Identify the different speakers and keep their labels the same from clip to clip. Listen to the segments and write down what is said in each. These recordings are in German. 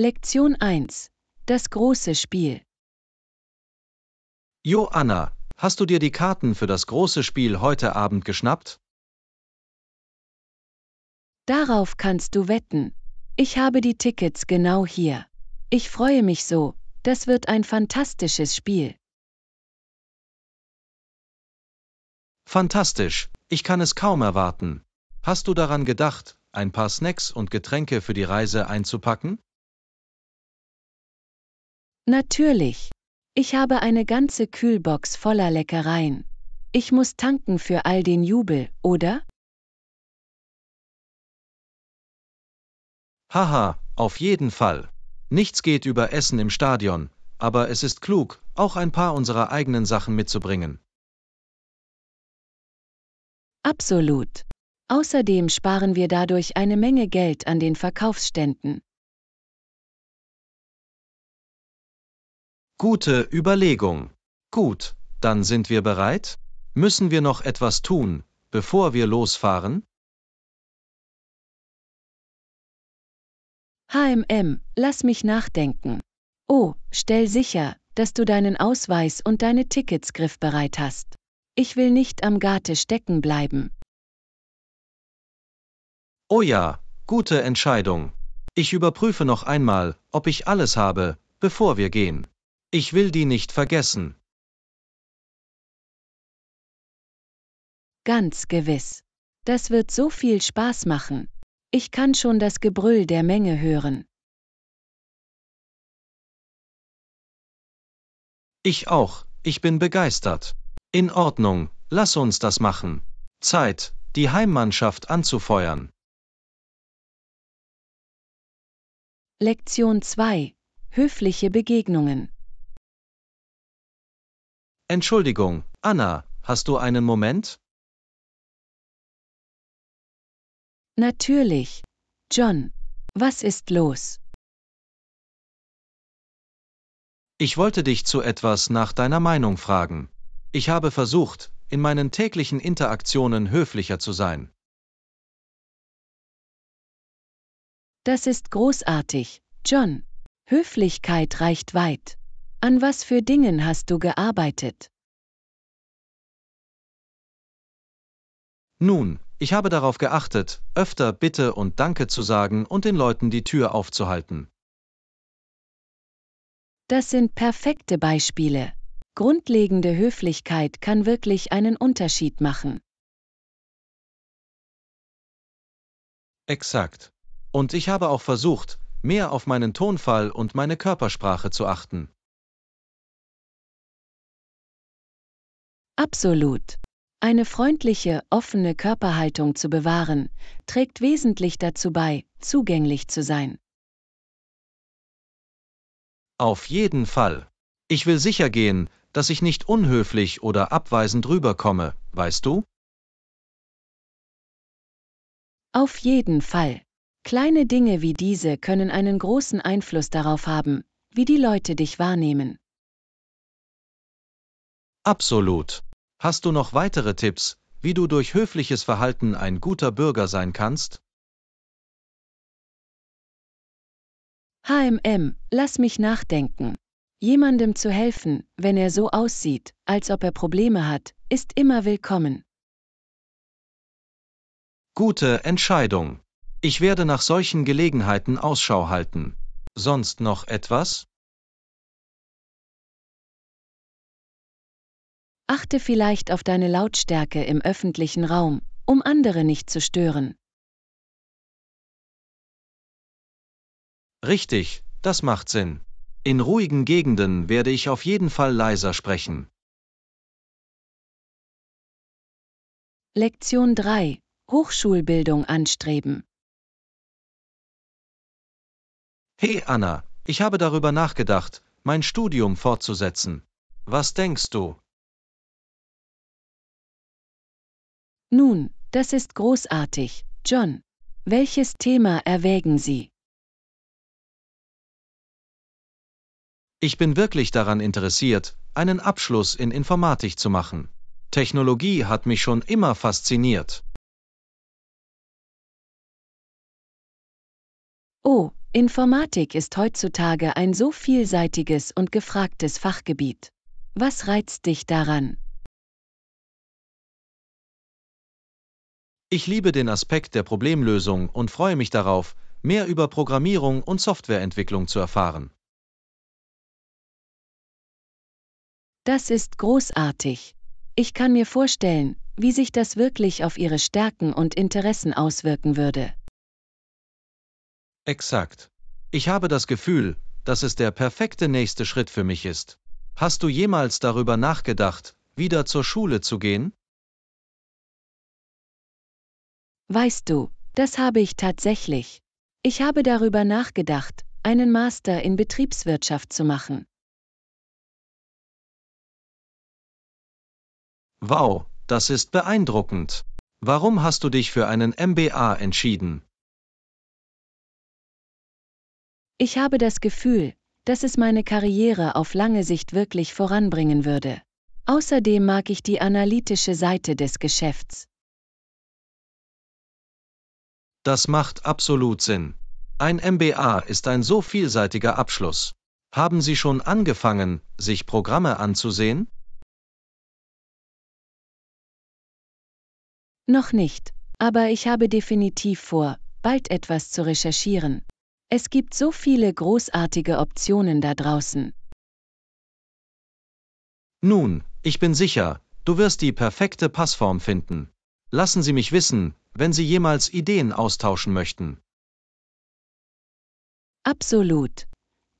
Speaker 1: Lektion 1. Das große Spiel.
Speaker 2: Joanna, hast du dir die Karten für das große Spiel heute Abend geschnappt?
Speaker 1: Darauf kannst du wetten. Ich habe die Tickets genau hier. Ich freue mich so, das wird ein fantastisches Spiel.
Speaker 2: Fantastisch, ich kann es kaum erwarten. Hast du daran gedacht, ein paar Snacks und Getränke für die Reise einzupacken?
Speaker 1: Natürlich. Ich habe eine ganze Kühlbox voller Leckereien. Ich muss tanken für all den Jubel, oder?
Speaker 2: Haha, auf jeden Fall. Nichts geht über Essen im Stadion, aber es ist klug, auch ein paar unserer eigenen Sachen mitzubringen. Absolut.
Speaker 1: Außerdem sparen wir dadurch eine Menge Geld an den Verkaufsständen.
Speaker 2: Gute Überlegung. Gut, dann sind wir bereit? Müssen wir noch etwas tun, bevor wir losfahren?
Speaker 1: HMM, lass mich nachdenken. Oh, stell sicher, dass du deinen Ausweis und deine Tickets griffbereit hast. Ich will nicht am Gate stecken bleiben.
Speaker 2: Oh ja, gute Entscheidung. Ich überprüfe noch einmal, ob ich alles habe, bevor wir gehen. Ich will die nicht vergessen.
Speaker 1: Ganz gewiss. Das wird so viel Spaß machen. Ich kann schon das Gebrüll der Menge hören.
Speaker 2: Ich auch, ich bin begeistert. In Ordnung, lass uns das machen. Zeit, die Heimmannschaft anzufeuern. Lektion
Speaker 1: 2. Höfliche Begegnungen.
Speaker 2: Entschuldigung, Anna, hast du einen Moment?
Speaker 1: Natürlich. John, was ist los?
Speaker 2: Ich wollte dich zu etwas nach deiner Meinung fragen. Ich habe versucht, in meinen täglichen Interaktionen höflicher zu sein.
Speaker 1: Das ist großartig, John. Höflichkeit reicht weit. An was für Dingen hast du gearbeitet?
Speaker 2: Nun, ich habe darauf geachtet, öfter Bitte und Danke zu sagen und den Leuten die Tür aufzuhalten.
Speaker 1: Das sind perfekte Beispiele. Grundlegende Höflichkeit kann wirklich einen Unterschied machen.
Speaker 2: Exakt. Und ich habe auch versucht, mehr auf meinen Tonfall und meine Körpersprache zu achten.
Speaker 1: Absolut. Eine freundliche, offene Körperhaltung zu bewahren, trägt wesentlich dazu bei, zugänglich zu sein.
Speaker 2: Auf jeden Fall. Ich will sicher gehen, dass ich nicht unhöflich oder abweisend rüberkomme, weißt du?
Speaker 1: Auf jeden Fall. Kleine Dinge wie diese können einen großen Einfluss darauf haben, wie die Leute dich wahrnehmen.
Speaker 2: Absolut. Hast du noch weitere Tipps, wie du durch höfliches Verhalten ein guter Bürger sein kannst?
Speaker 1: HMM, lass mich nachdenken. Jemandem zu helfen, wenn er so aussieht, als ob er Probleme hat, ist immer willkommen.
Speaker 2: Gute Entscheidung. Ich werde nach solchen Gelegenheiten Ausschau halten. Sonst noch etwas?
Speaker 1: Achte vielleicht auf deine Lautstärke im öffentlichen Raum, um andere nicht zu stören.
Speaker 2: Richtig, das macht Sinn. In ruhigen Gegenden werde ich auf jeden Fall leiser sprechen.
Speaker 1: Lektion 3. Hochschulbildung anstreben.
Speaker 2: Hey Anna, ich habe darüber nachgedacht, mein Studium fortzusetzen. Was denkst du?
Speaker 1: Nun, das ist
Speaker 3: großartig,
Speaker 1: John. Welches Thema erwägen Sie?
Speaker 2: Ich bin wirklich daran interessiert, einen Abschluss in Informatik zu machen. Technologie hat mich schon immer fasziniert.
Speaker 1: Oh, Informatik ist heutzutage ein so vielseitiges und gefragtes Fachgebiet. Was reizt dich daran?
Speaker 2: Ich liebe den Aspekt der Problemlösung und freue mich darauf, mehr über Programmierung und Softwareentwicklung zu erfahren.
Speaker 1: Das ist großartig. Ich kann mir vorstellen, wie sich das wirklich auf Ihre Stärken und Interessen auswirken würde.
Speaker 2: Exakt. Ich habe das Gefühl, dass es der perfekte nächste Schritt für mich ist. Hast du jemals darüber nachgedacht, wieder zur Schule zu gehen?
Speaker 1: Weißt du, das habe ich tatsächlich. Ich habe darüber nachgedacht, einen Master in Betriebswirtschaft zu machen.
Speaker 2: Wow, das ist beeindruckend. Warum hast du dich für einen MBA entschieden?
Speaker 1: Ich habe das Gefühl, dass es meine Karriere auf lange Sicht wirklich voranbringen würde. Außerdem mag ich die analytische Seite des Geschäfts.
Speaker 2: Das macht absolut Sinn. Ein MBA ist ein so vielseitiger Abschluss. Haben Sie schon angefangen, sich Programme anzusehen?
Speaker 1: Noch nicht, aber ich habe definitiv vor, bald etwas zu recherchieren. Es gibt so viele großartige Optionen da draußen.
Speaker 2: Nun, ich bin sicher, du wirst die perfekte Passform finden. Lassen Sie mich wissen, wenn Sie jemals Ideen austauschen möchten. Absolut.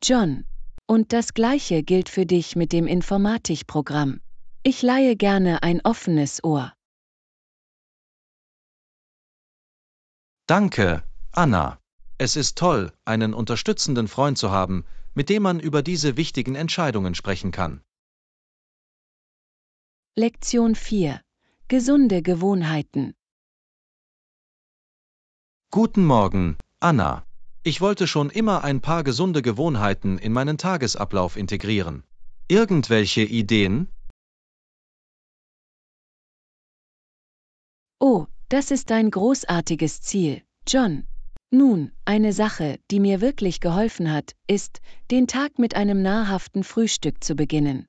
Speaker 1: John. Und das gleiche gilt für dich mit dem Informatikprogramm. Ich leihe gerne ein offenes Ohr.
Speaker 2: Danke, Anna. Es ist toll, einen unterstützenden Freund zu haben, mit dem man über diese wichtigen Entscheidungen sprechen kann.
Speaker 1: Lektion 4. Gesunde Gewohnheiten.
Speaker 2: Guten Morgen, Anna. Ich wollte schon immer ein paar gesunde Gewohnheiten in meinen Tagesablauf integrieren. Irgendwelche Ideen?
Speaker 1: Oh, das ist ein großartiges Ziel, John. Nun, eine Sache, die mir wirklich geholfen hat, ist, den Tag mit einem nahrhaften Frühstück zu beginnen.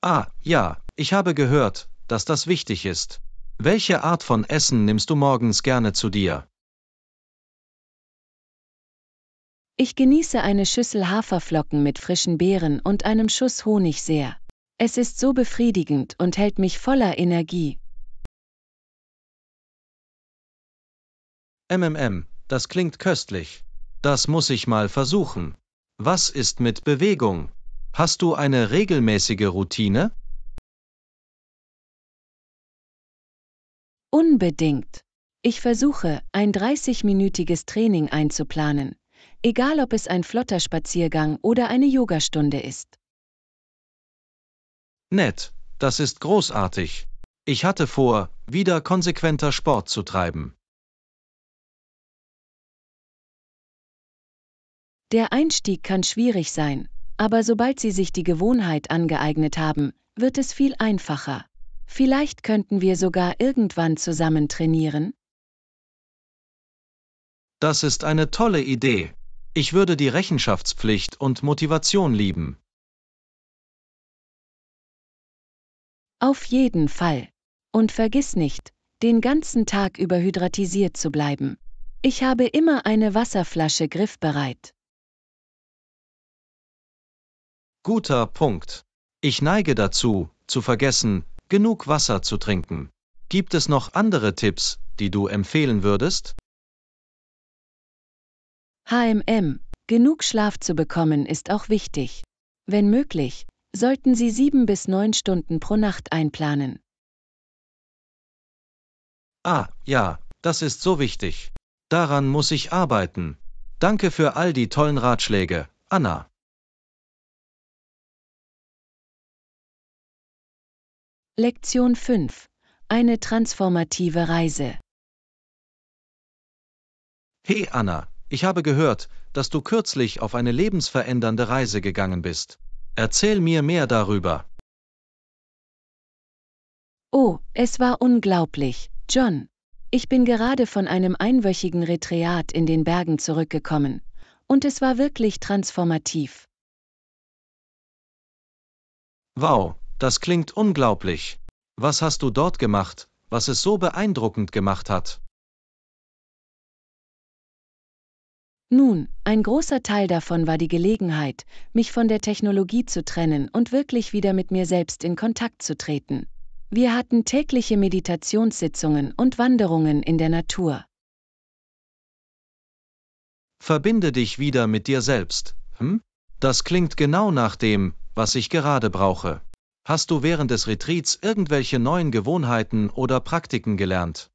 Speaker 2: Ah, ja, ich habe gehört, dass das wichtig ist. Welche Art von Essen nimmst du morgens gerne zu dir?
Speaker 1: Ich genieße eine Schüssel Haferflocken mit frischen Beeren und einem Schuss Honig sehr. Es ist so befriedigend und hält mich voller Energie.
Speaker 2: MMM, das klingt köstlich. Das muss ich mal versuchen. Was ist mit Bewegung? Hast du eine regelmäßige Routine?
Speaker 1: Unbedingt. Ich versuche, ein 30-minütiges Training einzuplanen, egal ob es ein flotter Spaziergang oder eine Yogastunde ist.
Speaker 2: Nett, das ist großartig. Ich hatte vor, wieder konsequenter Sport zu treiben.
Speaker 1: Der Einstieg kann schwierig sein, aber sobald Sie sich die Gewohnheit angeeignet haben, wird es viel einfacher. Vielleicht könnten wir sogar irgendwann zusammen trainieren?
Speaker 2: Das ist eine tolle Idee. Ich würde die Rechenschaftspflicht und Motivation lieben.
Speaker 1: Auf jeden Fall. Und vergiss nicht, den ganzen Tag über hydratisiert zu bleiben. Ich habe immer eine Wasserflasche griffbereit.
Speaker 2: Guter Punkt. Ich neige dazu, zu vergessen, genug Wasser zu trinken. Gibt es noch andere Tipps, die du empfehlen würdest?
Speaker 1: HMM. Genug Schlaf zu bekommen ist auch wichtig. Wenn möglich, sollten Sie sieben bis neun Stunden pro Nacht einplanen.
Speaker 2: Ah, ja, das ist so wichtig. Daran muss ich arbeiten. Danke für all die tollen Ratschläge, Anna.
Speaker 1: Lektion 5. Eine transformative Reise.
Speaker 2: Hey Anna, ich habe gehört, dass du kürzlich auf eine lebensverändernde Reise gegangen bist. Erzähl mir mehr darüber.
Speaker 1: Oh, es war unglaublich, John. Ich bin gerade von einem einwöchigen Retreat in den Bergen zurückgekommen. Und es war wirklich transformativ.
Speaker 2: Wow, das klingt unglaublich. Was hast du dort gemacht, was es so beeindruckend gemacht hat?
Speaker 1: Nun, ein großer Teil davon war die Gelegenheit, mich von der Technologie zu trennen und wirklich wieder mit mir selbst in Kontakt zu treten. Wir hatten tägliche Meditationssitzungen und Wanderungen in der Natur.
Speaker 2: Verbinde dich wieder mit dir selbst, hm? Das klingt genau nach dem, was ich gerade brauche. Hast du während des Retreats irgendwelche neuen Gewohnheiten oder Praktiken gelernt?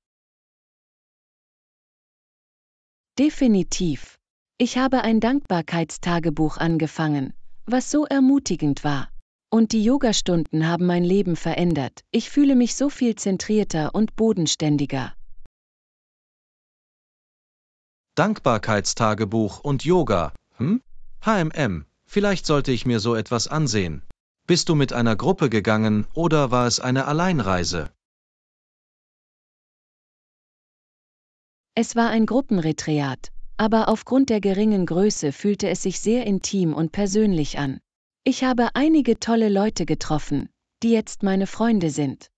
Speaker 1: Definitiv. Ich habe ein Dankbarkeitstagebuch angefangen, was so ermutigend war. Und die Yogastunden haben mein Leben verändert. Ich fühle mich so viel zentrierter und bodenständiger.
Speaker 2: Dankbarkeitstagebuch und Yoga, hm? HMM, vielleicht sollte ich mir so etwas ansehen. Bist du mit einer Gruppe gegangen oder war es eine Alleinreise?
Speaker 1: Es war ein Gruppenretreat, aber aufgrund der geringen Größe fühlte es sich sehr intim und persönlich an. Ich habe einige tolle Leute getroffen, die jetzt meine Freunde sind.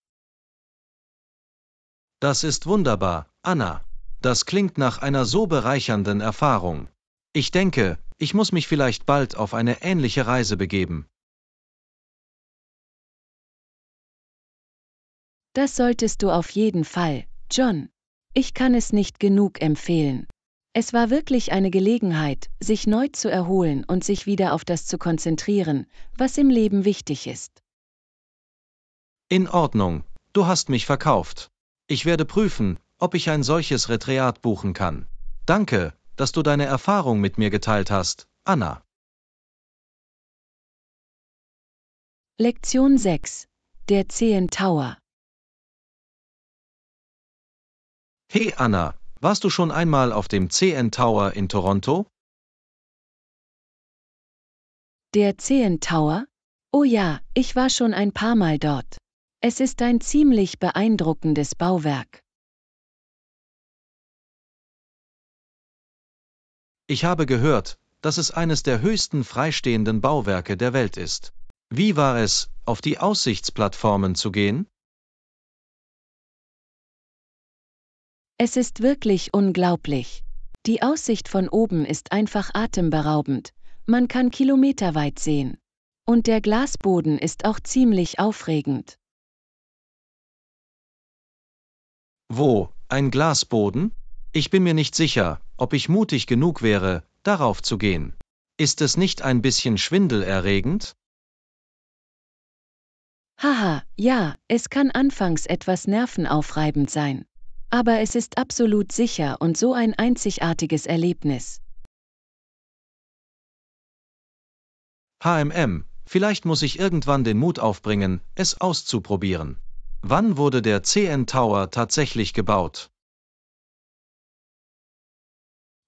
Speaker 2: Das ist wunderbar, Anna. Das klingt nach einer so bereichernden Erfahrung. Ich denke, ich muss mich vielleicht bald auf eine ähnliche Reise begeben.
Speaker 1: Das solltest du auf jeden Fall, John. Ich kann es nicht genug empfehlen. Es war wirklich eine Gelegenheit, sich neu zu erholen und sich wieder auf das zu konzentrieren, was im Leben wichtig
Speaker 2: ist. In Ordnung, du hast mich verkauft. Ich werde prüfen, ob ich ein solches Retreat buchen kann. Danke, dass du deine Erfahrung mit mir geteilt hast, Anna.
Speaker 1: Lektion 6. Der Zehen Tower
Speaker 2: Hey Anna, warst du schon einmal auf dem CN Tower in Toronto?
Speaker 1: Der CN Tower? Oh ja, ich war schon ein paar Mal dort. Es ist ein ziemlich beeindruckendes Bauwerk.
Speaker 2: Ich habe gehört, dass es eines der höchsten freistehenden Bauwerke der Welt ist. Wie war es, auf die Aussichtsplattformen zu gehen?
Speaker 1: Es ist wirklich unglaublich. Die Aussicht von oben ist einfach atemberaubend, man kann kilometerweit sehen. Und der Glasboden ist auch ziemlich aufregend.
Speaker 2: Wo? Ein Glasboden? Ich bin mir nicht sicher, ob ich mutig genug wäre, darauf zu gehen. Ist es nicht ein bisschen schwindelerregend?
Speaker 1: Haha, ja, es kann anfangs etwas nervenaufreibend sein aber es ist absolut sicher und so ein einzigartiges Erlebnis.
Speaker 2: HMM, vielleicht muss ich irgendwann den Mut aufbringen, es auszuprobieren. Wann wurde der CN Tower tatsächlich gebaut?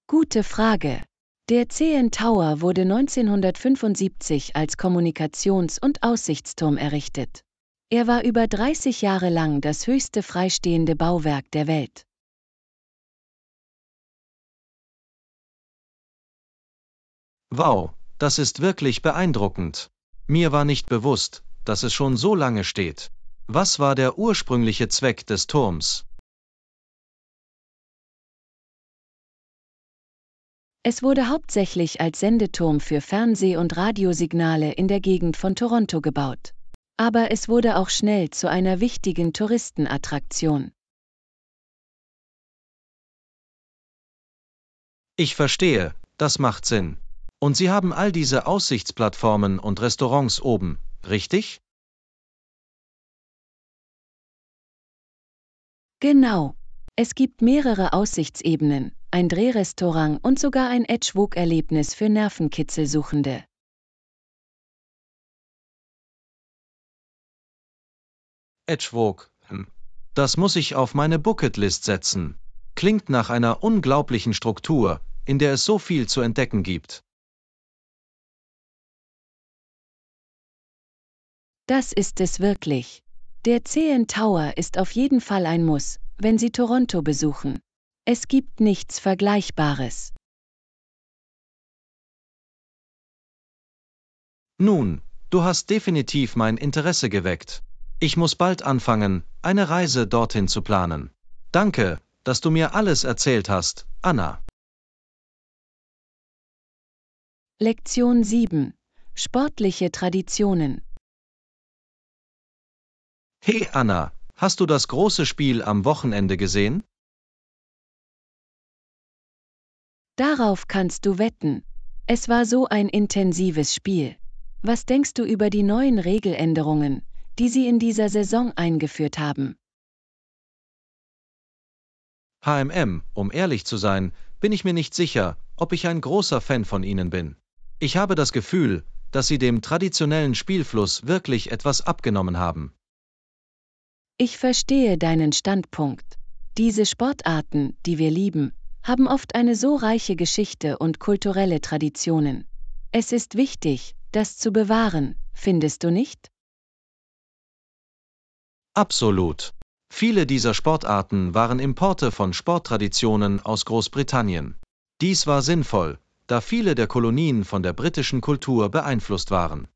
Speaker 1: Gute Frage. Der CN Tower wurde 1975 als Kommunikations- und Aussichtsturm errichtet. Er war über 30 Jahre lang das höchste freistehende Bauwerk der Welt.
Speaker 2: Wow, das ist wirklich beeindruckend. Mir war nicht bewusst, dass es schon so lange steht. Was war der ursprüngliche Zweck des Turms?
Speaker 1: Es wurde hauptsächlich als Sendeturm für Fernseh- und Radiosignale in der Gegend von Toronto gebaut. Aber es wurde auch schnell zu einer wichtigen Touristenattraktion.
Speaker 2: Ich verstehe, das macht Sinn. Und Sie haben all diese Aussichtsplattformen und Restaurants oben, richtig?
Speaker 1: Genau. Es gibt mehrere Aussichtsebenen, ein Drehrestaurant und sogar ein Edgewook-Erlebnis für Nervenkitzelsuchende.
Speaker 2: Edgewalk. Das muss ich auf meine Bucketlist setzen. Klingt nach einer unglaublichen Struktur, in der es so viel zu entdecken gibt.
Speaker 1: Das ist es wirklich. Der CN Tower ist auf jeden Fall ein Muss, wenn Sie Toronto besuchen. Es gibt nichts Vergleichbares.
Speaker 2: Nun, du hast definitiv mein Interesse geweckt. Ich muss bald anfangen, eine Reise dorthin zu planen. Danke, dass du mir alles erzählt hast, Anna.
Speaker 1: Lektion 7. Sportliche Traditionen.
Speaker 2: Hey Anna, hast du das große Spiel am Wochenende gesehen?
Speaker 1: Darauf kannst du wetten. Es war so ein intensives Spiel. Was denkst du über die neuen Regeländerungen, die sie in dieser Saison eingeführt haben.
Speaker 2: HMM, um ehrlich zu sein, bin ich mir nicht sicher, ob ich ein großer Fan von ihnen bin. Ich habe das Gefühl, dass sie dem traditionellen Spielfluss wirklich etwas abgenommen haben.
Speaker 1: Ich verstehe deinen Standpunkt. Diese Sportarten, die wir lieben, haben oft eine so reiche Geschichte und kulturelle Traditionen. Es ist wichtig, das zu bewahren, findest du nicht?
Speaker 2: Absolut. Viele dieser Sportarten waren Importe von Sporttraditionen aus Großbritannien. Dies war sinnvoll, da viele der Kolonien von der britischen Kultur beeinflusst waren.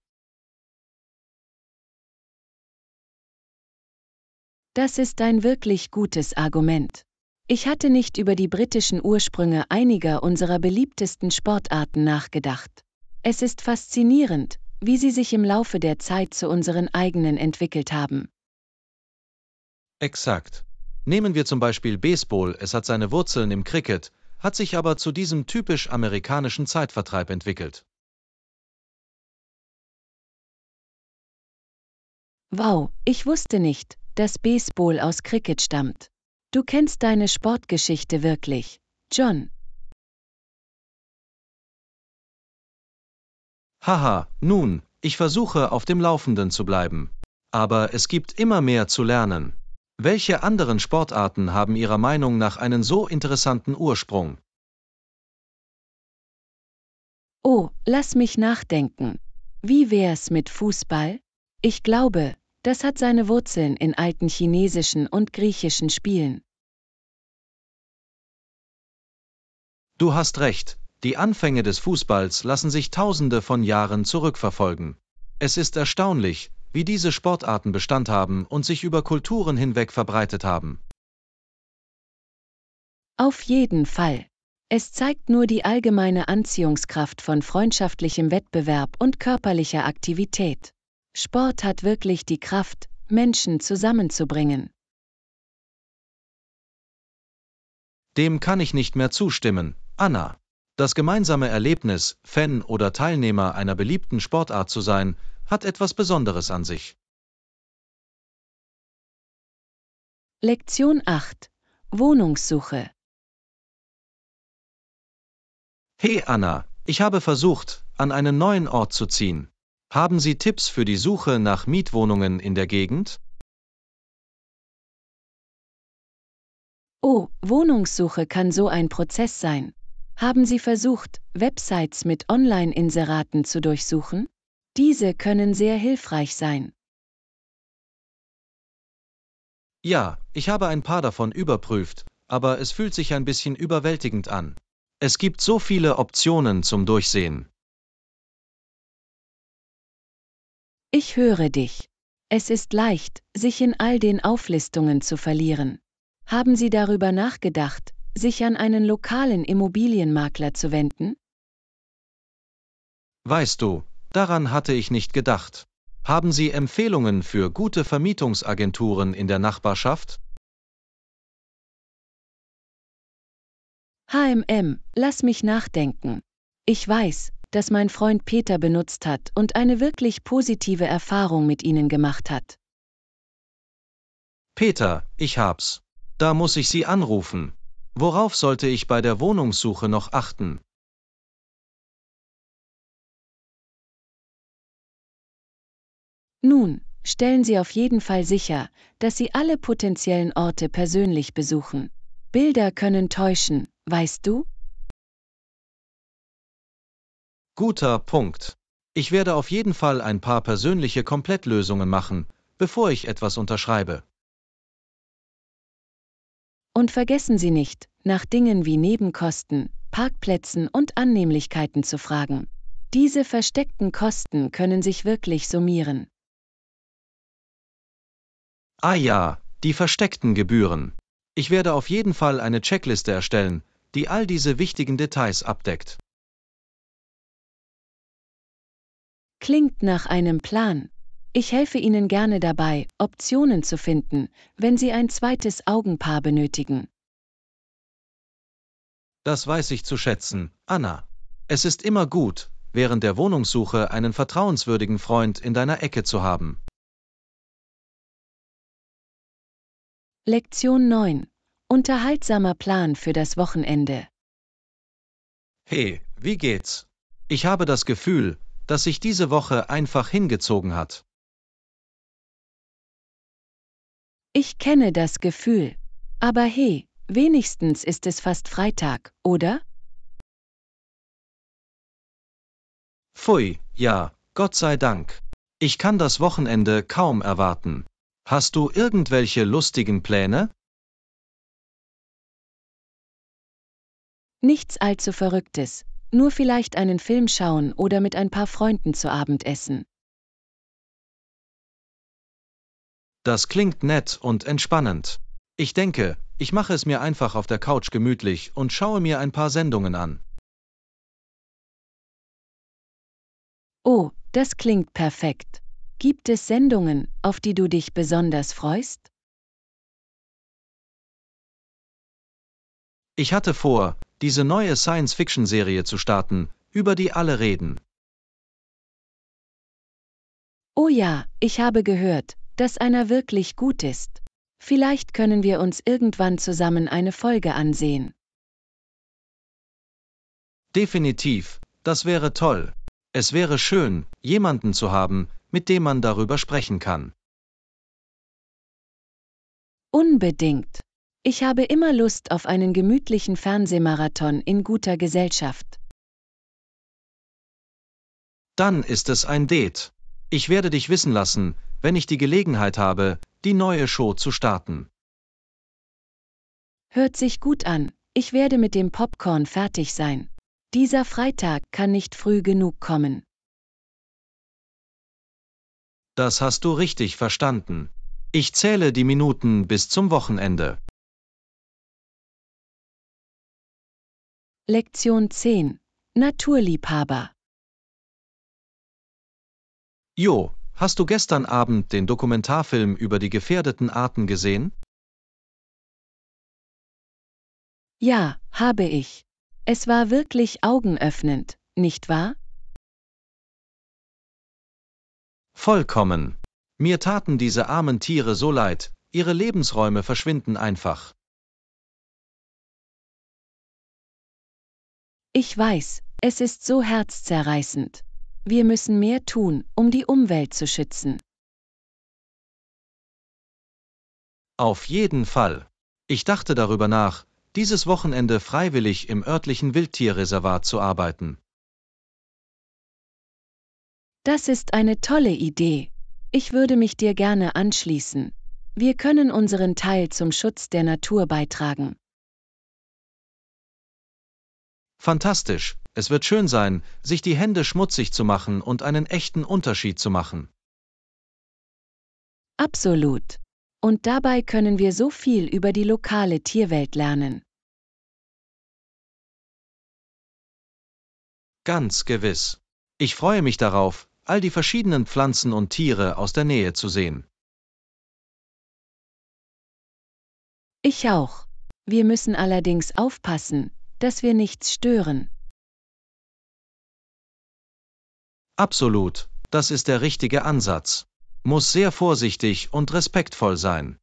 Speaker 1: Das ist ein wirklich gutes Argument. Ich hatte nicht über die britischen Ursprünge einiger unserer beliebtesten Sportarten nachgedacht. Es ist faszinierend, wie sie sich im Laufe der Zeit zu unseren eigenen entwickelt haben.
Speaker 2: Exakt. Nehmen wir zum Beispiel Baseball, es hat seine Wurzeln im Cricket, hat sich aber zu diesem typisch amerikanischen Zeitvertreib entwickelt.
Speaker 1: Wow, ich wusste nicht, dass Baseball aus Cricket stammt. Du kennst deine Sportgeschichte wirklich, John.
Speaker 2: Haha, nun, ich versuche auf dem Laufenden zu bleiben. Aber es gibt immer mehr zu lernen. Welche anderen Sportarten haben Ihrer Meinung nach einen so interessanten Ursprung?
Speaker 1: Oh, lass mich nachdenken. Wie wär's mit Fußball? Ich glaube, das hat seine Wurzeln in alten chinesischen und griechischen Spielen.
Speaker 2: Du hast recht, die Anfänge des Fußballs lassen sich tausende von Jahren zurückverfolgen. Es ist erstaunlich, wie diese Sportarten Bestand haben und sich über Kulturen hinweg verbreitet haben.
Speaker 1: Auf jeden Fall. Es zeigt nur die allgemeine Anziehungskraft von freundschaftlichem Wettbewerb und körperlicher Aktivität. Sport hat wirklich die Kraft, Menschen zusammenzubringen.
Speaker 2: Dem kann ich nicht mehr zustimmen, Anna. Das gemeinsame Erlebnis, Fan oder Teilnehmer einer beliebten Sportart zu sein, hat etwas Besonderes an sich.
Speaker 1: Lektion 8 Wohnungssuche
Speaker 2: Hey Anna, ich habe versucht, an einen neuen Ort zu ziehen. Haben Sie Tipps für die Suche nach Mietwohnungen in der Gegend?
Speaker 1: Oh, Wohnungssuche kann so ein Prozess sein. Haben Sie versucht, Websites mit Online-Inseraten zu durchsuchen? Diese können sehr hilfreich sein.
Speaker 2: Ja, ich habe ein paar davon überprüft, aber es fühlt sich ein bisschen überwältigend an. Es gibt so viele Optionen zum Durchsehen.
Speaker 1: Ich höre dich. Es ist leicht, sich in all den Auflistungen zu verlieren. Haben Sie darüber nachgedacht, sich an einen lokalen Immobilienmakler zu wenden?
Speaker 2: Weißt du, Daran hatte ich nicht gedacht. Haben Sie Empfehlungen für gute Vermietungsagenturen in der Nachbarschaft?
Speaker 1: HMM, lass mich nachdenken. Ich weiß, dass mein Freund Peter benutzt hat und eine wirklich positive Erfahrung mit Ihnen gemacht hat.
Speaker 2: Peter, ich hab's. Da muss ich Sie anrufen. Worauf sollte ich bei der Wohnungssuche noch achten?
Speaker 1: Nun, stellen Sie auf jeden Fall sicher, dass Sie alle potenziellen Orte persönlich besuchen. Bilder können täuschen, weißt du?
Speaker 2: Guter Punkt. Ich werde auf jeden Fall ein paar persönliche Komplettlösungen machen, bevor ich etwas unterschreibe.
Speaker 1: Und vergessen Sie nicht, nach Dingen wie Nebenkosten, Parkplätzen und Annehmlichkeiten zu fragen. Diese versteckten Kosten können sich wirklich summieren.
Speaker 2: Ah ja, die versteckten Gebühren. Ich werde auf jeden Fall eine Checkliste erstellen, die all diese wichtigen Details abdeckt.
Speaker 1: Klingt nach einem Plan. Ich helfe Ihnen gerne dabei, Optionen zu finden, wenn Sie ein zweites Augenpaar benötigen.
Speaker 2: Das weiß ich zu schätzen, Anna. Es ist immer gut, während der Wohnungssuche einen vertrauenswürdigen Freund in deiner Ecke zu haben.
Speaker 1: Lektion 9. Unterhaltsamer Plan für das Wochenende.
Speaker 2: Hey, wie geht's? Ich habe das Gefühl, dass sich diese Woche einfach hingezogen hat.
Speaker 1: Ich kenne das Gefühl. Aber hey, wenigstens ist es fast Freitag, oder?
Speaker 2: Pfui, ja, Gott sei Dank. Ich kann das Wochenende kaum erwarten. Hast du irgendwelche lustigen Pläne?
Speaker 1: Nichts allzu Verrücktes, nur vielleicht einen Film schauen oder mit ein paar Freunden zu Abend essen.
Speaker 2: Das klingt nett und entspannend. Ich denke, ich mache es mir einfach auf der Couch gemütlich und schaue mir ein paar Sendungen an.
Speaker 1: Oh, das klingt perfekt. Gibt es Sendungen, auf die du dich besonders freust?
Speaker 2: Ich hatte vor, diese neue Science-Fiction-Serie zu starten, über die alle reden.
Speaker 1: Oh ja, ich habe gehört, dass einer wirklich gut ist. Vielleicht können wir uns irgendwann zusammen eine Folge ansehen.
Speaker 2: Definitiv, das wäre toll. Es wäre schön, jemanden zu haben, mit dem man darüber sprechen kann.
Speaker 1: Unbedingt. Ich habe immer Lust auf einen gemütlichen Fernsehmarathon in guter Gesellschaft.
Speaker 2: Dann ist es ein Date. Ich werde dich wissen lassen, wenn ich die Gelegenheit habe, die neue Show zu starten.
Speaker 1: Hört sich gut an, ich werde mit dem Popcorn fertig sein. Dieser Freitag kann nicht früh genug kommen.
Speaker 2: Das hast du richtig verstanden. Ich zähle die Minuten bis zum Wochenende.
Speaker 1: Lektion 10
Speaker 3: Naturliebhaber
Speaker 2: Jo, hast du gestern Abend den Dokumentarfilm über die gefährdeten Arten gesehen?
Speaker 1: Ja, habe ich. Es war wirklich augenöffnend, nicht wahr?
Speaker 2: Vollkommen. Mir taten diese armen Tiere so leid, ihre Lebensräume verschwinden einfach.
Speaker 1: Ich weiß, es ist so herzzerreißend. Wir müssen mehr tun, um die Umwelt zu schützen.
Speaker 2: Auf jeden Fall. Ich dachte darüber nach, dieses Wochenende freiwillig im örtlichen Wildtierreservat zu arbeiten.
Speaker 1: Das ist eine tolle Idee. Ich würde mich dir gerne anschließen. Wir können unseren Teil zum Schutz der Natur beitragen.
Speaker 2: Fantastisch, es wird schön sein, sich die Hände schmutzig zu machen und einen echten Unterschied zu machen.
Speaker 1: Absolut. Und dabei können wir so viel über die lokale Tierwelt lernen.
Speaker 2: Ganz gewiss. Ich freue mich darauf, all die verschiedenen Pflanzen und Tiere aus der Nähe zu sehen.
Speaker 1: Ich auch. Wir müssen allerdings aufpassen, dass wir nichts stören.
Speaker 2: Absolut, das ist der richtige Ansatz. Muss sehr vorsichtig und respektvoll sein.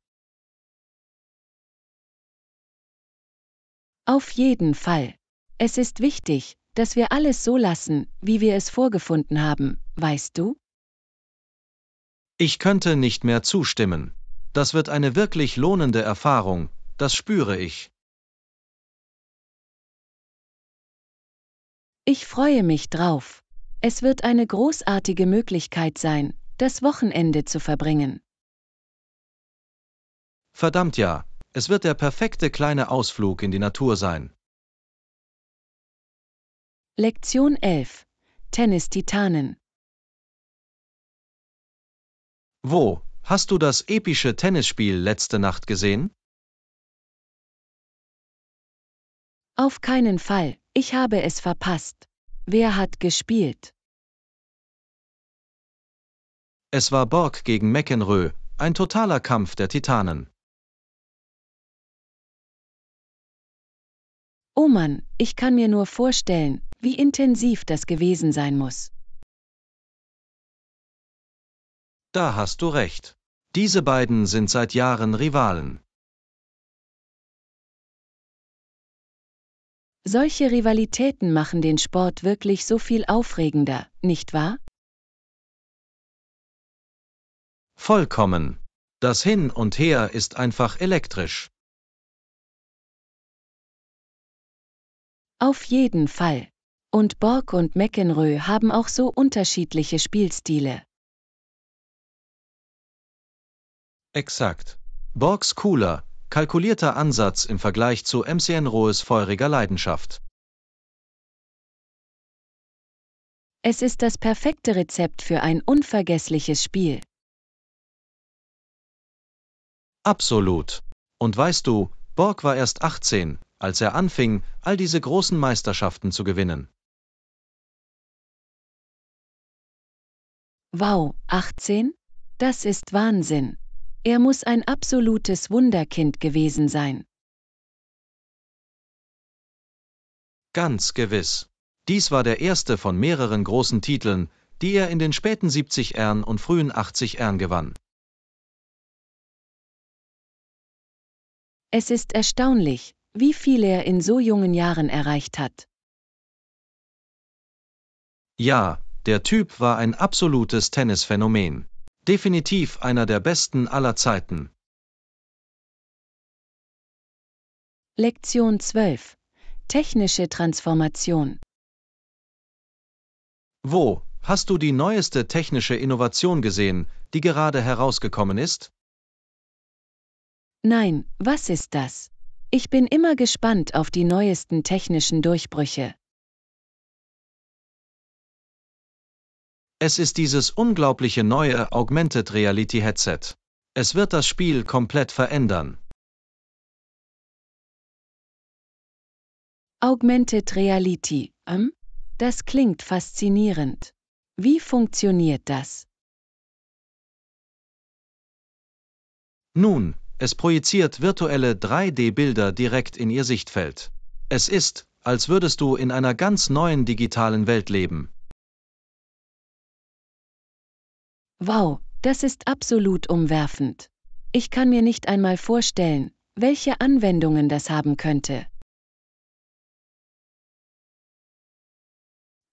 Speaker 1: Auf jeden Fall. Es ist wichtig, dass wir alles so lassen, wie wir es vorgefunden haben, weißt du?
Speaker 2: Ich könnte nicht mehr zustimmen. Das wird eine wirklich lohnende Erfahrung, das spüre ich.
Speaker 1: Ich freue mich drauf. Es wird eine großartige Möglichkeit sein, das Wochenende zu verbringen.
Speaker 2: Verdammt ja, es wird der perfekte kleine Ausflug in die Natur sein.
Speaker 1: Lektion 11 Tennis-Titanen
Speaker 2: Wo hast du das epische Tennisspiel letzte Nacht gesehen?
Speaker 1: Auf keinen Fall, ich habe es verpasst. Wer hat gespielt?
Speaker 3: Es war Borg gegen
Speaker 2: McEnroe, ein totaler Kampf der Titanen.
Speaker 1: Oh Mann, ich kann mir nur vorstellen, wie intensiv das gewesen sein muss.
Speaker 2: Da hast du recht. Diese beiden sind seit Jahren Rivalen.
Speaker 1: Solche Rivalitäten machen den Sport wirklich so viel aufregender, nicht wahr?
Speaker 2: Vollkommen. Das Hin und Her ist einfach elektrisch.
Speaker 1: Auf jeden Fall und Borg und McEnroe haben auch so unterschiedliche Spielstile.
Speaker 2: Exakt. Borgs cooler, kalkulierter Ansatz im Vergleich zu MCNroes feuriger Leidenschaft.
Speaker 1: Es ist das perfekte Rezept für ein unvergessliches Spiel.
Speaker 2: Absolut. Und weißt du, Borg war erst 18, als er anfing, all diese großen Meisterschaften zu gewinnen.
Speaker 1: Wow, 18? Das ist Wahnsinn. Er muss ein absolutes Wunderkind gewesen sein.
Speaker 2: Ganz gewiss. Dies war der erste von mehreren großen Titeln, die er in den späten 70 Ern und frühen 80 Ern gewann.
Speaker 1: Es ist erstaunlich, wie viel er in so jungen Jahren erreicht hat.
Speaker 2: Ja, der Typ war ein absolutes Tennisphänomen. Definitiv einer der besten aller Zeiten.
Speaker 1: Lektion 12. Technische Transformation.
Speaker 2: Wo hast du die neueste technische Innovation gesehen, die gerade herausgekommen ist?
Speaker 1: Nein, was ist das? Ich bin immer gespannt auf die neuesten technischen Durchbrüche.
Speaker 2: Es ist dieses unglaubliche neue Augmented Reality Headset. Es wird das Spiel komplett verändern.
Speaker 1: Augmented Reality, ähm? Das klingt faszinierend. Wie funktioniert das?
Speaker 2: Nun, es projiziert virtuelle 3D-Bilder direkt in ihr Sichtfeld. Es ist, als würdest du in einer ganz neuen digitalen Welt leben.
Speaker 1: Wow, das ist absolut umwerfend. Ich kann mir nicht einmal vorstellen, welche Anwendungen das haben könnte.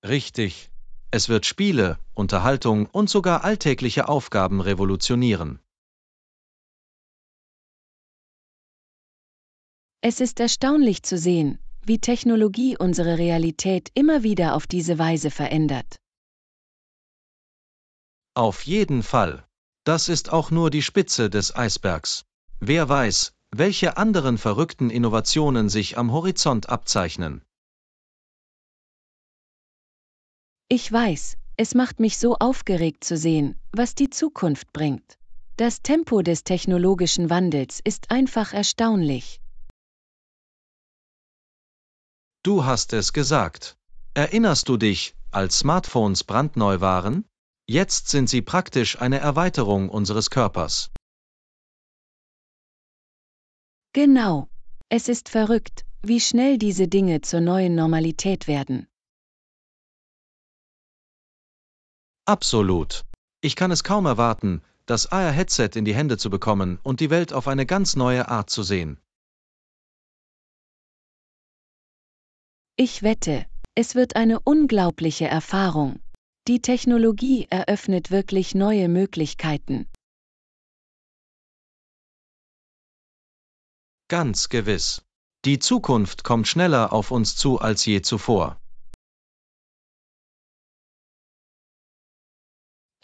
Speaker 2: Richtig. Es wird Spiele, Unterhaltung und sogar alltägliche Aufgaben revolutionieren.
Speaker 1: Es ist erstaunlich zu sehen, wie Technologie unsere Realität immer wieder auf diese Weise verändert.
Speaker 2: Auf jeden Fall. Das ist auch nur die Spitze des Eisbergs. Wer weiß, welche anderen verrückten Innovationen sich am Horizont abzeichnen.
Speaker 1: Ich weiß, es macht mich so aufgeregt zu sehen, was die Zukunft bringt. Das Tempo des technologischen Wandels ist einfach erstaunlich.
Speaker 2: Du hast es gesagt. Erinnerst du dich, als Smartphones brandneu waren? Jetzt sind sie praktisch eine Erweiterung unseres Körpers.
Speaker 1: Genau. Es ist verrückt, wie schnell diese Dinge zur neuen Normalität werden.
Speaker 2: Absolut. Ich kann es kaum erwarten, das AR-Headset in die Hände zu bekommen und die Welt auf eine ganz neue Art zu sehen.
Speaker 1: Ich wette, es wird eine unglaubliche Erfahrung. Die Technologie eröffnet wirklich neue Möglichkeiten.
Speaker 2: Ganz gewiss. Die Zukunft kommt schneller auf uns zu als je zuvor.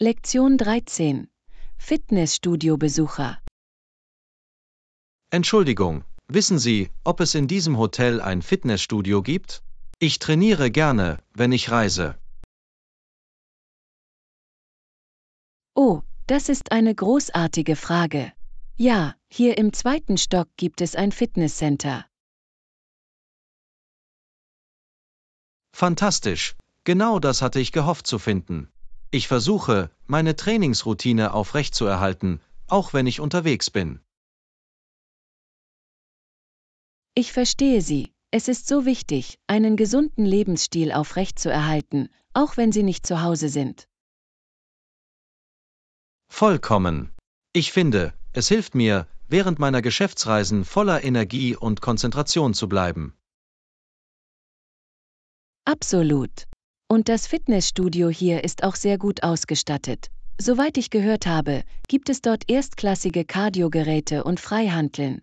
Speaker 1: Lektion 13. Fitnessstudio-Besucher.
Speaker 2: Entschuldigung, wissen Sie, ob es in diesem Hotel ein Fitnessstudio gibt? Ich trainiere gerne, wenn ich reise.
Speaker 1: Oh, das ist eine großartige Frage. Ja, hier im zweiten Stock gibt es ein Fitnesscenter.
Speaker 2: Fantastisch. Genau das hatte ich gehofft zu finden. Ich versuche, meine Trainingsroutine aufrechtzuerhalten, auch wenn ich unterwegs bin.
Speaker 1: Ich verstehe Sie. Es ist so wichtig, einen gesunden Lebensstil aufrechtzuerhalten, auch wenn Sie nicht zu Hause sind.
Speaker 2: Vollkommen. Ich finde, es hilft mir, während meiner Geschäftsreisen voller Energie und Konzentration zu bleiben. Absolut.
Speaker 1: Und das Fitnessstudio hier ist auch sehr gut ausgestattet. Soweit ich gehört habe, gibt es dort erstklassige Kardiogeräte und Freihandeln.